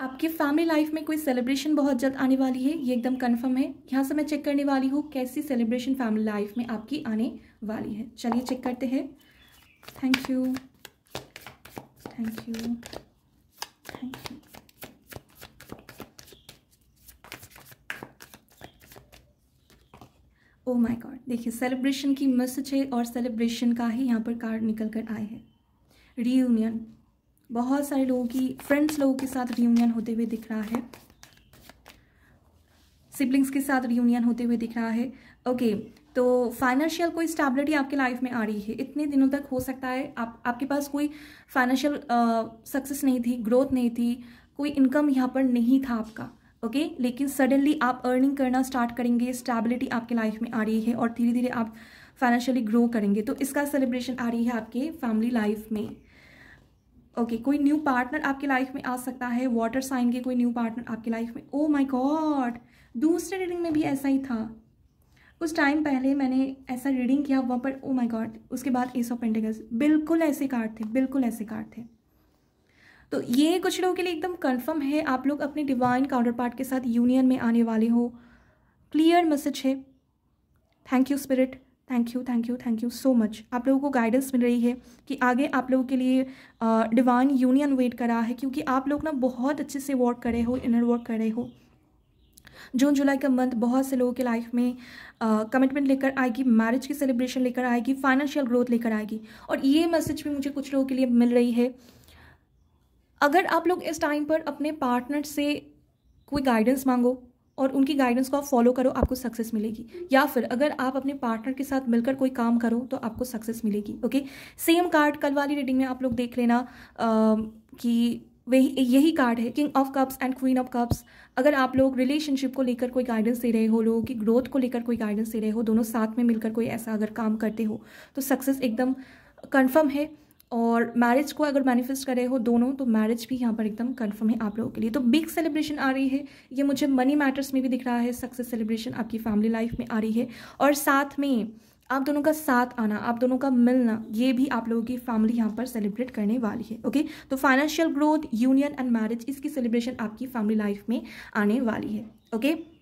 आपकी family life में कोई सेलिब्रेशन बहुत जल्द आने वाली है ये एकदम कंफर्म है यहाँ से मैं चेक करने वाली हूँ कैसी सेलिब्रेशन फैमिली लाइफ में आपकी आने वाली है चलिए चेक करते हैं thank you thank you thank you oh my God देखिए सेलिब्रेशन की मैसेज है और सेलिब्रेशन का ही यहाँ पर कार्ड निकल कर आए हैं रीयूनियन बहुत सारे लोगों की फ्रेंड्स लोगों के साथ रियूनियन होते हुए दिख रहा है सिबलिंग्स के साथ रियूनियन होते हुए दिख रहा है ओके okay, तो फाइनेंशियल कोई स्टेबिलिटी आपके लाइफ में आ रही है इतने दिनों तक हो सकता है आप आपके पास कोई फाइनेंशियल सक्सेस नहीं थी ग्रोथ नहीं थी कोई इनकम यहाँ पर नहीं था आपका ओके okay? लेकिन सडनली आप अर्निंग करना स्टार्ट करेंगे स्टेबिलिटी आपके लाइफ में आ रही है और धीरे धीरे आप फाइनेंशियली ग्रो करेंगे तो इसका सेलिब्रेशन आ रही है आपके फैमिली लाइफ में ओके okay, कोई न्यू पार्टनर आपकी लाइफ में आ सकता है वाटर साइन के कोई न्यू पार्टनर आपकी लाइफ में ओ माय गॉड दूसरे रीडिंग में भी ऐसा ही था कुछ टाइम पहले मैंने ऐसा रीडिंग किया वहाँ पर ओ माय गॉड उसके बाद एस ऑफ पेंटेगस बिल्कुल ऐसे कार्ड थे बिल्कुल ऐसे कार्ड थे तो ये कुछ लोगों के लिए एकदम कन्फर्म है आप लोग अपने डिवाइन काउंटर पार्ट के साथ यूनियन में आने वाले हो क्लियर मैसेज है thank you spirit thank you thank you thank you so much आप लोगों को गाइडेंस मिल रही है कि आगे आप लोगों के लिए डिवाइन यूनियन वेट कर रहा है क्योंकि आप लोग ना बहुत अच्छे से वर्क करे हो इनर वर्क करे हो जून जुलाई का मंथ बहुत से लोगों के लाइफ में कमिटमेंट लेकर आएगी मैरिज की सेलिब्रेशन लेकर आएगी फाइनेंशियल ग्रोथ लेकर आएगी और ये मैसेज भी मुझे कुछ लोगों के लिए मिल रही है अगर आप लोग इस टाइम पर अपने पार्टनर से कोई गाइडेंस मांगो और उनकी गाइडेंस को आप फॉलो करो आपको सक्सेस मिलेगी या फिर अगर आप अपने पार्टनर के साथ मिलकर कोई काम करो तो आपको सक्सेस मिलेगी ओके सेम कार्ड कल वाली रीडिंग में आप लोग देख लेना कि वही यही कार्ड है king of cups and queen of cups अगर आप लोग रिलेशनशिप को लेकर कोई गाइडेंस दे रहे हो लोगों की ग्रोथ को लेकर कोई गाइडेंस दे रहे हो दोनों साथ में मिलकर कोई ऐसा अगर काम करते हो तो सक्सेस एकदम कन्फर्म है और मैरिज को अगर मैनिफेस्ट करे हो दोनों तो मैरिज भी यहाँ पर एकदम कंफर्म है आप लोगों के लिए तो बिग सेलिब्रेशन आ रही है ये मुझे मनी मैटर्स में भी दिख रहा है सक्सेस सेलिब्रेशन आपकी फैमिली लाइफ में आ रही है और साथ में आप दोनों का साथ आना आप दोनों का मिलना ये भी आप लोगों की फैमिली यहाँ पर सेलिब्रेट करने वाली है ओके तो financial growth union and marriage इसकी सेलिब्रेशन आपकी फैमिली लाइफ में आने वाली है ओके